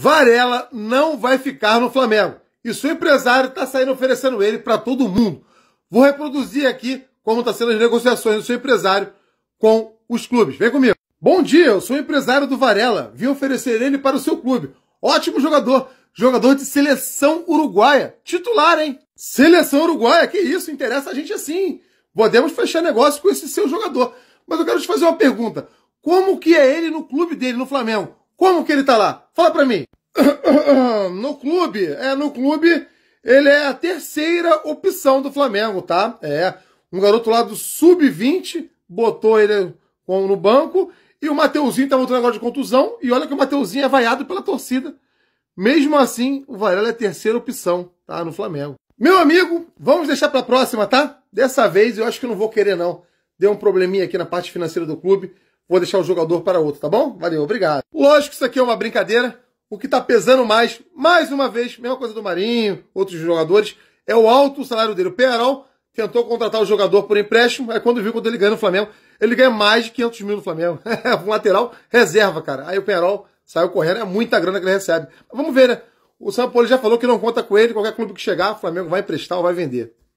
Varela não vai ficar no Flamengo. E seu empresário está saindo oferecendo ele para todo mundo. Vou reproduzir aqui como está sendo as negociações do seu empresário com os clubes. Vem comigo. Bom dia, eu sou o empresário do Varela. Vim oferecer ele para o seu clube. Ótimo jogador. Jogador de seleção uruguaia. Titular, hein? Seleção uruguaia, que isso? Interessa a gente assim. Podemos fechar negócio com esse seu jogador. Mas eu quero te fazer uma pergunta. Como que é ele no clube dele, no Flamengo? Como que ele tá lá? Fala para mim. No clube, é, no clube, ele é a terceira opção do Flamengo, tá? É, um garoto lá do sub-20 botou ele no banco e o Mateuzinho tava voltando agora de contusão e olha que o Mateuzinho é vaiado pela torcida. Mesmo assim, o Varela é a terceira opção, tá? No Flamengo. Meu amigo, vamos deixar pra próxima, tá? Dessa vez eu acho que não vou querer não. Deu um probleminha aqui na parte financeira do clube. Vou deixar o jogador para outro, tá bom? Valeu, obrigado. Lógico que isso aqui é uma brincadeira. O que está pesando mais, mais uma vez, mesma coisa do Marinho, outros jogadores, é o alto salário dele. O Penarol tentou contratar o jogador por empréstimo, aí quando viu quando ele ganha no Flamengo, ele ganha mais de 500 mil no Flamengo. um lateral reserva, cara. Aí o Penarol saiu correndo, é muita grana que ele recebe. Mas vamos ver, né? O São Paulo já falou que não conta com ele, qualquer clube que chegar, o Flamengo vai emprestar ou vai vender.